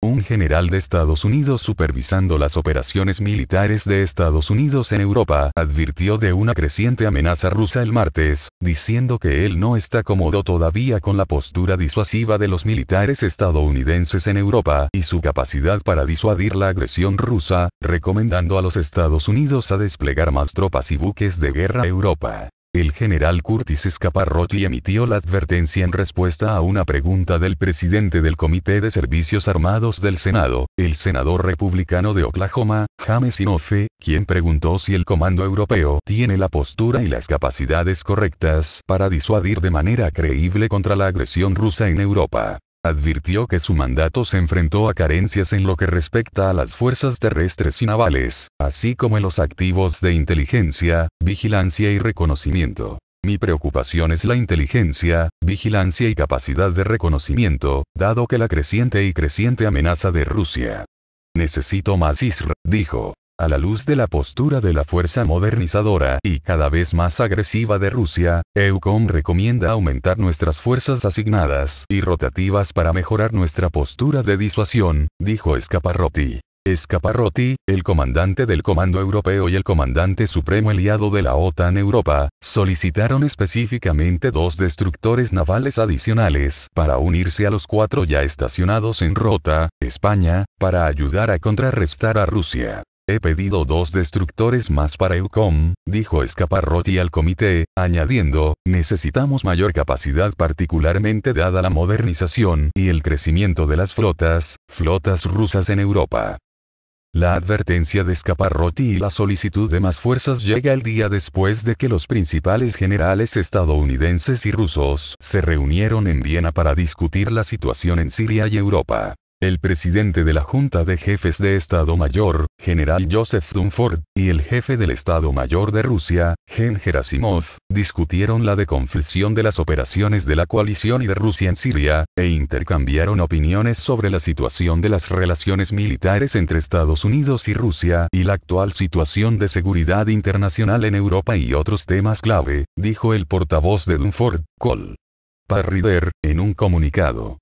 un general de Estados Unidos supervisando las operaciones militares de Estados Unidos en Europa, advirtió de una creciente amenaza rusa el martes, diciendo que él no está cómodo todavía con la postura disuasiva de los militares estadounidenses en Europa y su capacidad para disuadir la agresión rusa, recomendando a los Estados Unidos a desplegar más tropas y buques de guerra a Europa el general Curtis Scaparrotti emitió la advertencia en respuesta a una pregunta del presidente del Comité de Servicios Armados del Senado, el senador republicano de Oklahoma, James Inhofe, quien preguntó si el Comando Europeo tiene la postura y las capacidades correctas para disuadir de manera creíble contra la agresión rusa en Europa advirtió que su mandato se enfrentó a carencias en lo que respecta a las fuerzas terrestres y navales, así como los activos de inteligencia, vigilancia y reconocimiento. Mi preocupación es la inteligencia, vigilancia y capacidad de reconocimiento, dado que la creciente y creciente amenaza de Rusia. Necesito más ISR, dijo. A la luz de la postura de la fuerza modernizadora y cada vez más agresiva de Rusia, EUCOM recomienda aumentar nuestras fuerzas asignadas y rotativas para mejorar nuestra postura de disuasión, dijo Scaparrotti. Scaparrotti, el comandante del Comando Europeo y el comandante supremo aliado de la OTAN Europa, solicitaron específicamente dos destructores navales adicionales para unirse a los cuatro ya estacionados en Rota, España, para ayudar a contrarrestar a Rusia. He pedido dos destructores más para EUCOM, dijo Scaparrotti al comité, añadiendo, necesitamos mayor capacidad particularmente dada la modernización y el crecimiento de las flotas, flotas rusas en Europa. La advertencia de Scaparrotti y la solicitud de más fuerzas llega el día después de que los principales generales estadounidenses y rusos se reunieron en Viena para discutir la situación en Siria y Europa. El presidente de la Junta de Jefes de Estado Mayor, general Joseph Dunford, y el jefe del Estado Mayor de Rusia, Gen Gerasimov, discutieron la deconflicción de las operaciones de la coalición y de Rusia en Siria, e intercambiaron opiniones sobre la situación de las relaciones militares entre Estados Unidos y Rusia y la actual situación de seguridad internacional en Europa y otros temas clave, dijo el portavoz de Dunford, Col. Parrider, en un comunicado.